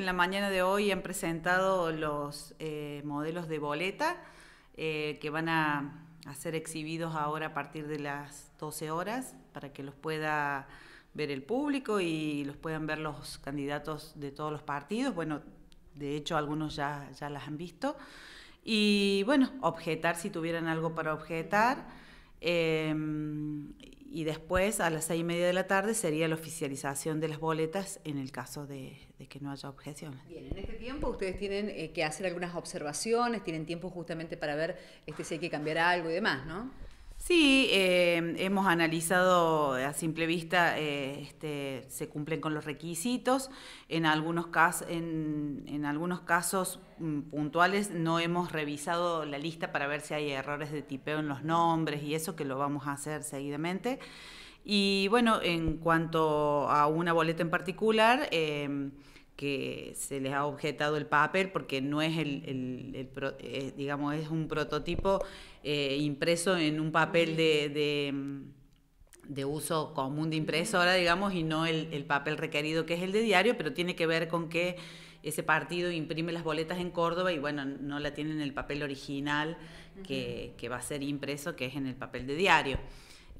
en la mañana de hoy han presentado los eh, modelos de boleta eh, que van a, ser exhibidos ahora a partir de las 12 horas para que los pueda ver el público y los puedan ver los candidatos de todos los partidos. Bueno, de hecho algunos ya las han visto. Y bueno, objetar si tuvieran algo para objetar. Em, y después, a las seis y media de la tarde, sería la oficialización de las boletas en el caso de, que no haya objeciones. Bien, en este tiempo ustedes tienen eh, que hacer algunas observaciones, tienen tiempo justamente para ver este, si hay que cambiar algo y demás, ¿no? Sí, eh, hemos analizado a simple vista, eh, este, se cumplen con los requisitos. En algunos, casos, en, algunos casos mm, puntuales no hemos revisado la lista para ver si hay errores de tipeo en los nombres y eso, que lo vamos a hacer seguidamente. Y bueno, en cuanto a una boleta en particular, eh, que se les ha objetado el papel porque no es el, el, eh, digamos es un prototipo eh, impreso en un papel mm, de, uso común de impresora digamos y no el, papel requerido que es el de diario pero tiene que ver con que ese partido imprime las boletas en Córdoba y bueno no la tienen en el papel original que va a ser impreso que es en el papel de diario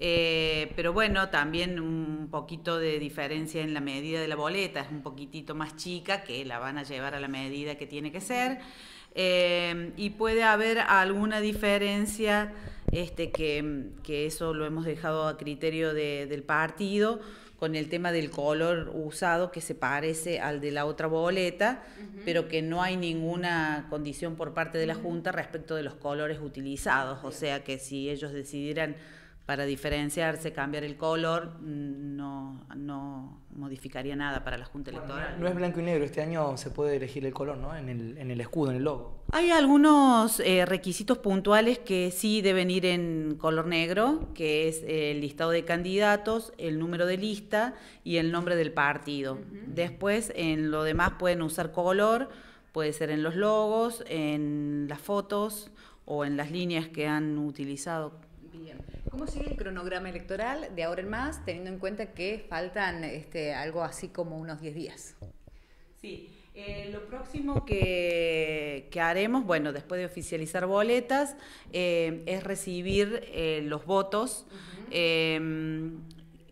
eh, pero bueno, también un poquito de diferencia en la medida de la boleta, es un poquitito más chica que la van a llevar a la medida que tiene que ser. Eh, y puede haber alguna diferencia, este, que, eso lo hemos dejado a criterio del partido, con el tema del color usado que se parece al de la otra boleta, pero que no hay ninguna condición por parte de la Junta respecto de los colores utilizados. O sea que si ellos decidieran para diferenciarse, cambiar el color, mm, no, no modificaría nada para la Junta Electoral. No es blanco y negro, este año se puede elegir el color, ¿no? En el, escudo, en el logo. Hay algunos eh, requisitos puntuales que sí deben ir en color negro, que es el listado de candidatos, el número de lista y el nombre del partido. Después, en lo demás pueden usar color, puede ser en los logos, en las fotos o en las líneas que han utilizado. Bien. ¿Cómo sigue el cronograma electoral de ahora en más, teniendo en cuenta que faltan este, algo así como unos 10 días? Sí, eh, lo próximo que, haremos, bueno, después de oficializar boletas, eh, es recibir eh, los votos em,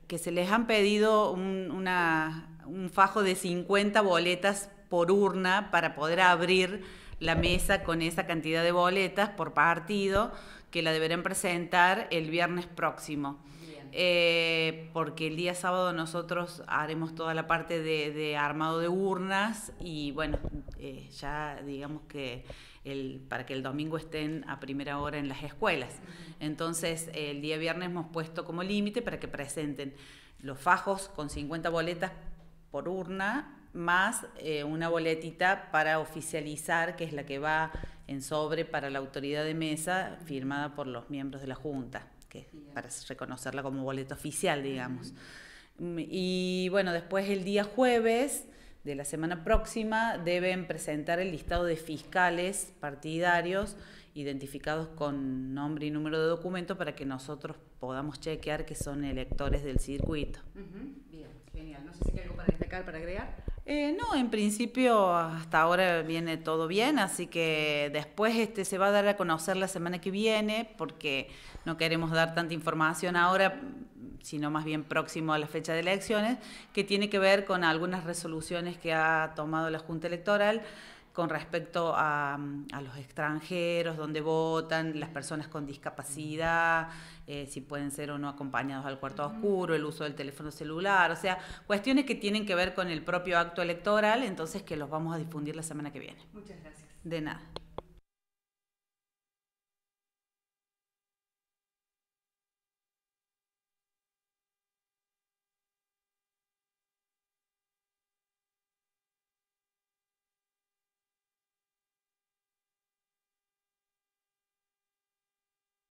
que se les han pedido un, un fajo de 50 boletas por urna para poder abrir la mesa con esa cantidad de boletas por partido que la deberán presentar el viernes próximo. Eh, porque el día sábado nosotros haremos toda la parte de, armado de urnas y bueno, eh, ya digamos que para que el domingo estén a primera hora en las escuelas. Entonces el día viernes hemos puesto como límite para que presenten los fajos con 50 boletas por urna más eh, una boletita para oficializar, que es la que va en sobre para la autoridad de mesa, firmada por los miembros de la Junta, que para reconocerla como boleta oficial, digamos. Mm, y bueno, después el día jueves de la semana próxima deben presentar el listado de fiscales partidarios identificados con nombre y número de documento para que nosotros podamos chequear que son electores del circuito. Bien, genial. No sé si hay algo para destacar, para agregar. Eh, no, en principio hasta ahora viene todo bien, así que después este, se va a dar a conocer la semana que viene, porque no queremos dar tanta información ahora, sino más bien próximo a la fecha de elecciones, que tiene que ver con algunas resoluciones que ha tomado la Junta Electoral con respecto a, los extranjeros, dónde votan, las personas con discapacidad, eh, si pueden ser o no acompañados al cuarto oscuro, el uso del teléfono celular, o sea, cuestiones que tienen que ver con el propio acto electoral, entonces que los vamos a difundir la semana que viene. Muchas gracias. De nada.